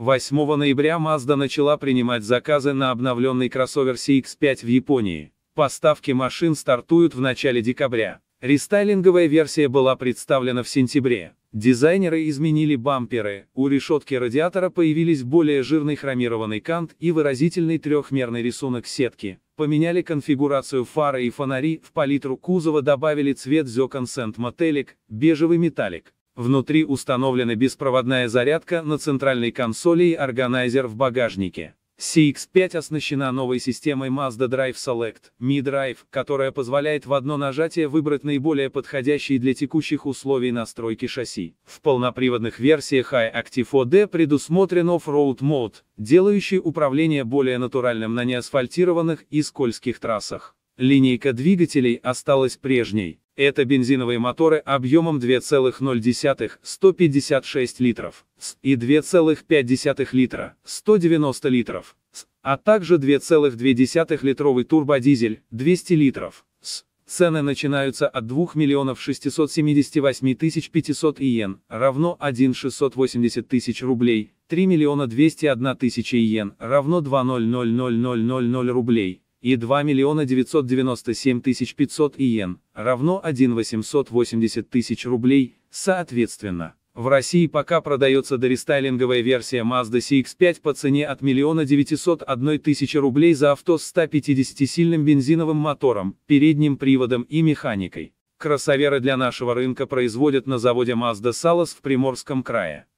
8 ноября Mazda начала принимать заказы на обновленный кроссовер CX-5 в Японии. Поставки машин стартуют в начале декабря. Рестайлинговая версия была представлена в сентябре. Дизайнеры изменили бамперы, у решетки радиатора появились более жирный хромированный кант и выразительный трехмерный рисунок сетки. Поменяли конфигурацию фары и фонари, в палитру кузова добавили цвет Zöcon Sand Metallic, бежевый металлик. Внутри установлена беспроводная зарядка на центральной консоли и органайзер в багажнике. CX-5 оснащена новой системой Mazda Drive Select, Mi Drive, которая позволяет в одно нажатие выбрать наиболее подходящие для текущих условий настройки шасси. В полноприводных версиях iActive OD предусмотрен Off-Road Mode, делающий управление более натуральным на неасфальтированных и скользких трассах. Линейка двигателей осталась прежней. Это бензиновые моторы объемом 2,0-156 литров и 2,5 литра 190 литров, а также 2,2-литровый турбодизель 200 литров. Цены начинаются от 2 миллионов 678 тысяч 500 иен, равно 1 680 тысяч рублей, 3 миллиона 201 тысяча иен, равно 2 000 000 рублей, и 2 миллиона 997 тысяч 500 иен, равно 1 880 тысяч рублей, соответственно. В России пока продается дорестайлинговая версия Mazda CX-5 по цене от 1 901 тысячи рублей за авто с 150-сильным бензиновым мотором, передним приводом и механикой. Кроссоверы для нашего рынка производят на заводе Mazda Salas в Приморском крае.